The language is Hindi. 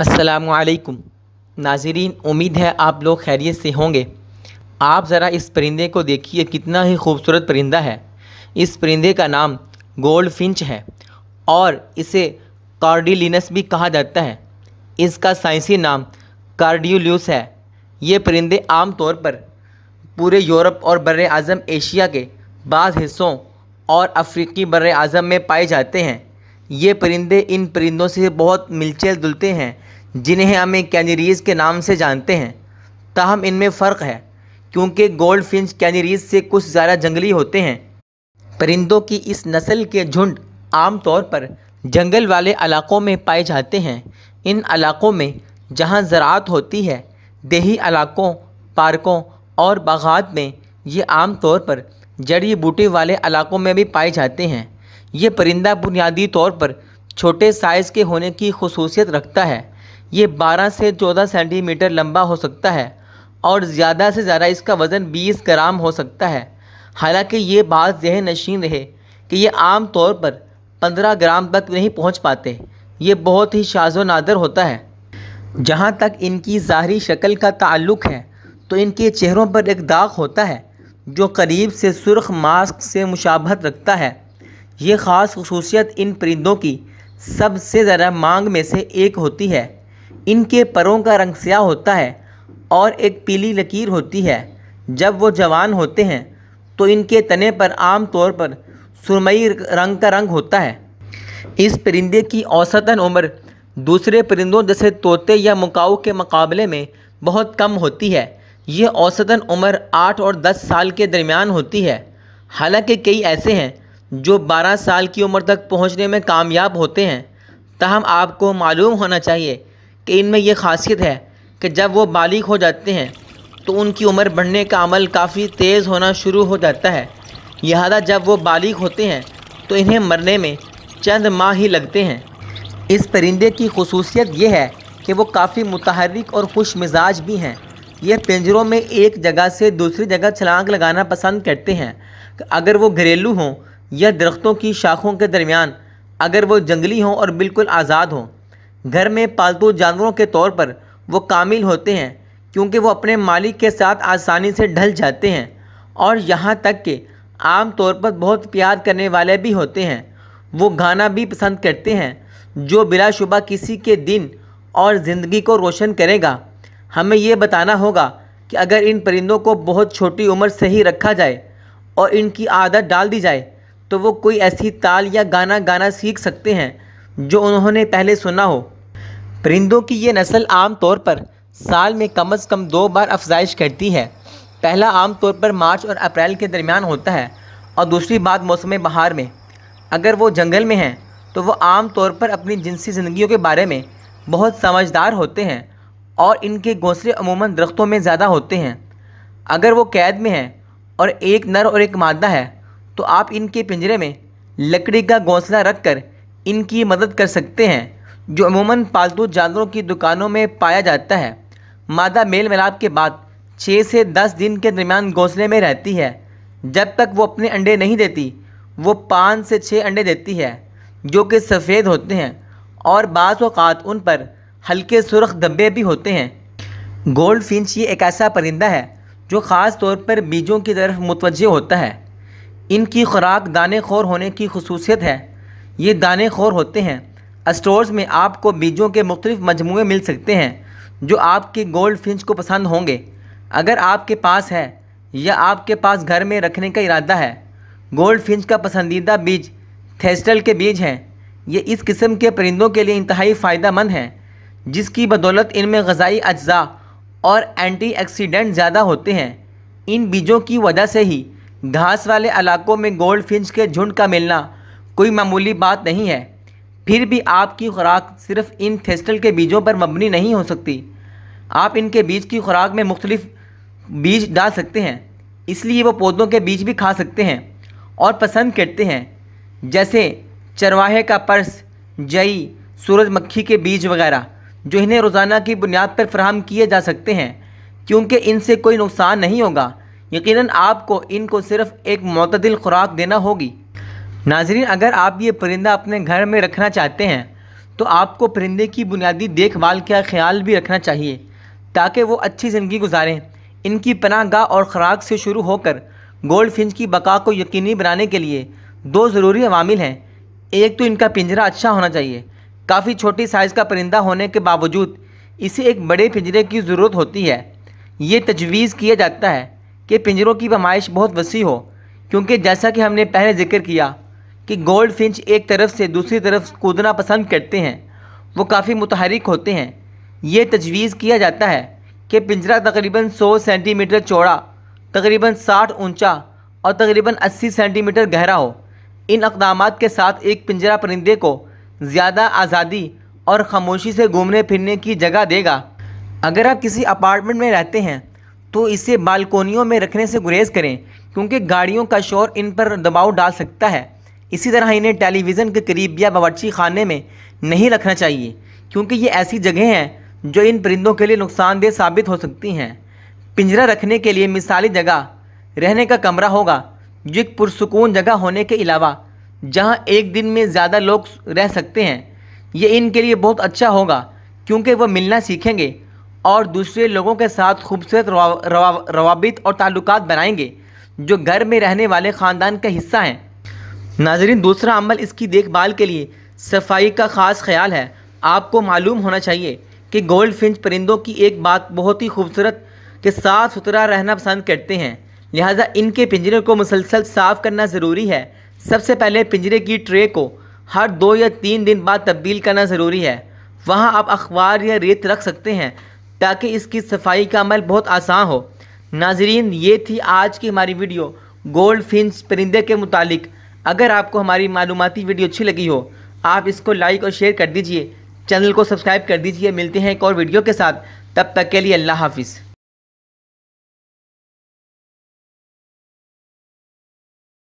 असलकुम नाजरीन उम्मीद है आप लोग खैरियत से होंगे आप ज़रा इस परिंदे को देखिए कितना ही खूबसूरत परिंदा है इस परिंदे का नाम गोल्ड फिंच है और इसे कार्डिलिनस भी कहा जाता है इसका साइंसी नाम कार्डियोल्यूस है ये परिंदे आम तौर पर पूरे यूरोप और बर अज़म एशिया के बाद हिस्सों और अफ्रीकी बर अज़म में पाए जाते हैं ये परिंदे इन परिंदों से बहुत मिलचल दुलते हैं जिन्हें हमें कैनरीज़ के नाम से जानते हैं ताहम इनमें फ़र्क है क्योंकि गोल्ड फिंच कैनरीज़ से कुछ ज़्यादा जंगली होते हैं परिंदों की इस नस्ल के झुंड आमतौर पर जंगल वाले इलाकों में पाए जाते हैं इन इलाकों में जहाँ ज़रात होती है देही इलाकों पार्कों और बागात में ये आमतौर पर जड़ी बूटी वाले इलाकों में भी पाए जाते हैं ये परिंदा बुनियादी तौर पर छोटे साइज़ के होने की खसूसियत रखता है ये 12 से 14 सेंटीमीटर लंबा हो सकता है और ज़्यादा से ज़्यादा इसका वज़न 20 ग्राम हो सकता है हालांकि ये बात जहन नशीन रहे कि ये आम तौर पर 15 ग्राम तक नहीं पहुंच पाते ये बहुत ही शाजो नादर होता है जहाँ तक इनकी ज़ाहरी शक्ल का ताल्लुक है तो इनके चेहरों पर एक दाग होता है जो करीब से सुर्ख मास्क से मुशाबत रखता है ये ख़ास खसूसियत इन परिंदों की सबसे ज़्यादा मांग में से एक होती है इनके परों का रंग स्याह होता है और एक पीली लकीर होती है जब वो जवान होते हैं तो इनके तने पर आम तौर पर सुरमई रंग का रंग होता है इस परिंदे की औसतन उम्र दूसरे परिंदों जैसे तोते या मकाऊ के मुकाबले में बहुत कम होती है यह औसतन उम्र आठ और दस साल के दरमियान होती है हालांकि कई ऐसे हैं जो 12 साल की उम्र तक पहुंचने में कामयाब होते हैं तहम आपको मालूम होना चाहिए कि इनमें यह खासियत है कि जब वो बालिग हो जाते हैं तो उनकी उम्र बढ़ने का अमल काफ़ी तेज़ होना शुरू हो जाता है लिहाजा जब वो बालिग होते हैं तो इन्हें मरने में चंद माह ही लगते हैं इस परिंदे की खसूसियत यह है कि वो काफ़ी मुतहरक और खुश मिजाज भी हैं ये पिंजरों में एक जगह से दूसरी जगह छलांग लगाना पसंद करते हैं अगर वो घरेलू हों या दरख्तों की शाखों के दरमियान अगर वो जंगली हों और बिल्कुल आज़ाद हों घर में पालतू जानवरों के तौर पर वो कामिल होते हैं क्योंकि वो अपने मालिक के साथ आसानी से ढल जाते हैं और यहाँ तक कि आम तौर पर बहुत प्यार करने वाले भी होते हैं वो गाना भी पसंद करते हैं जो बिलाशुबा किसी के दिन और ज़िंदगी को रोशन करेगा हमें ये बताना होगा कि अगर इन परिंदों को बहुत छोटी उम्र से ही रखा जाए और इनकी आदत डाल दी जाए तो वो कोई ऐसी ताल या गाना गाना सीख सकते हैं जो उन्होंने पहले सुना हो परिंदों की ये नस्ल आम तौर पर साल में कम अज़ कम दो बार अफजाइश करती है पहला आमतौर पर मार्च और अप्रैल के दरमियान होता है और दूसरी बात मौसम बहार में अगर वो जंगल में हैं तो वो आम तौर पर अपनी जिनसी ज़िंदगियों के बारे में बहुत समझदार होते हैं और इनके घोंसले अमूमन दरख्तों में ज़्यादा होते हैं अगर वो कैद में हैं और एक नर और एक मादा है तो आप इनके पिंजरे में लकड़ी का घोंसला रख कर इनकी मदद कर सकते हैं जो अमूमन पालतू जानवरों की दुकानों में पाया जाता है मादा मेल मिलाप के बाद छः से दस दिन के दरमियान घोंसले में रहती है जब तक वो अपने अंडे नहीं देती वो पाँच से छः अंडे देती है जो कि सफ़ेद होते हैं और बात उन पर हल्के सुरख धब्बे भी होते हैं गोल्ड फिंच ये एक ऐसा परिंदा है जो ख़ास तौर पर बीजों की तरफ मुतवजह होता है इनकी खुराक दाने खोर होने की खसूसियत है ये दाने खोर होते हैं स्टोर्स में आपको बीजों के मुख्तलिफ़ मजमू मिल सकते हैं जो आपके गोल्ड फिंच को पसंद होंगे अगर आपके पास है या आपके पास घर में रखने का इरादा है गोल्ड फिंच का पसंदीदा बीज थेस्टल के बीज हैं ये इस किस्म के परिंदों के लिए इंतहाई फ़ायदा मंद हैं जिसकी बदौलत इनमें गज़ाई अज्जा और एंटी एक्सीडेंट ज़्यादा होते हैं इन बीजों की वजह से ही घास वाले इलाकों में गोल्ड फिंच के झुंड का मिलना कोई मामूली बात नहीं है फिर भी आपकी खुराक सिर्फ इन फेस्टल के बीजों पर मबनी नहीं हो सकती आप इनके बीज की खुराक में मुख्तलिफ बीज डाल सकते हैं इसलिए वो पौधों के बीज भी खा सकते हैं और पसंद करते हैं जैसे चरवाहे का पर्स जई सूरजमक्खी के बीज वगैरह जो इन्हें रोज़ाना की बुनियाद पर फ्राहम किए जा सकते हैं क्योंकि इनसे कोई नुकसान नहीं होगा यकीनन आपको इनको सिर्फ एक मतदिल खुराक देना होगी नाजरीन अगर आप ये परिंदा अपने घर में रखना चाहते हैं तो आपको परिंदे की बुनियादी देखभाल का ख्याल भी रखना चाहिए ताकि वो अच्छी ज़िंदगी गुजारें इनकी पनागाह और ख़ुराक से शुरू होकर गोल्ड फिंच की बका को यकीनी बनाने के लिए दो ज़रूरी अवामिल हैं एक तो इनका पिंजरा अच्छा होना चाहिए काफ़ी छोटी साइज़ का परिंदा होने के बावजूद इसे एक बड़े पिंजरे की ज़रूरत होती है ये तजवीज़ किया जाता है कि पिंजरों की पैमाइश बहुत वसी हो क्योंकि जैसा कि हमने पहले जिक्र किया कि गोल्ड फिंच एक तरफ से दूसरी तरफ कूदना पसंद करते हैं वो काफ़ी मुतहरक होते हैं ये तजवीज़ किया जाता है कि पिंजरा तकरीबन 100 सेंटीमीटर चौड़ा तकरीबन 60 ऊंचा और तकरीबन 80 सेंटीमीटर गहरा हो इन इकदाम के साथ एक पिंजरा परिंदे को ज़्यादा आज़ादी और ख़ामोशी से घूमने फिरने की जगह देगा अगर आप किसी अपार्टमेंट में रहते हैं तो इसे बालकोनियों में रखने से गुरेज करें क्योंकि गाड़ियों का शोर इन पर दबाव डाल सकता है इसी तरह इन्हें टेलीविज़न के करीब या बावर्ची खाने में नहीं रखना चाहिए क्योंकि ये ऐसी जगह हैं जो इन परिंदों के लिए नुकसानदेह साबित हो सकती हैं पिंजरा रखने के लिए मिसाली जगह रहने का कमरा होगा जो एक पुरसकून जगह होने के अलावा जहाँ एक दिन में ज़्यादा लोग रह सकते हैं ये इनके लिए बहुत अच्छा होगा क्योंकि वह मिलना सीखेंगे और दूसरे लोगों के साथ खूबसूरत रवाबित और ताल्लुक बनाएंगे जो घर में रहने वाले ख़ानदान का हिस्सा हैं नाजरीन दूसरा अमल इसकी देखभाल के लिए सफाई का ख़ास ख्याल है आपको मालूम होना चाहिए कि गोल्ड फिंच परिंदों की एक बात बहुत ही खूबसूरत के साफ सुथरा रहना पसंद करते हैं लिहाजा इनके पिंजरे को मुसलसल साफ़ करना ज़रूरी है सबसे पहले पिंजरे की ट्रे को हर दो या तीन दिन बाद तब्दील करना ज़रूरी है वहाँ आप अखबार या रेत रख सकते हैं ताकि इसकी सफाई का अमल बहुत आसान हो नाजरीन ये थी आज की हमारी वीडियो गोल्ड फिंस परिंदे के मुतालिक अगर आपको हमारी मालूमती वीडियो अच्छी लगी हो आप इसको लाइक और शेयर कर दीजिए चैनल को सब्सक्राइब कर दीजिए मिलते हैं एक और वीडियो के साथ तब तक के लिए अल्लाह हाफिज़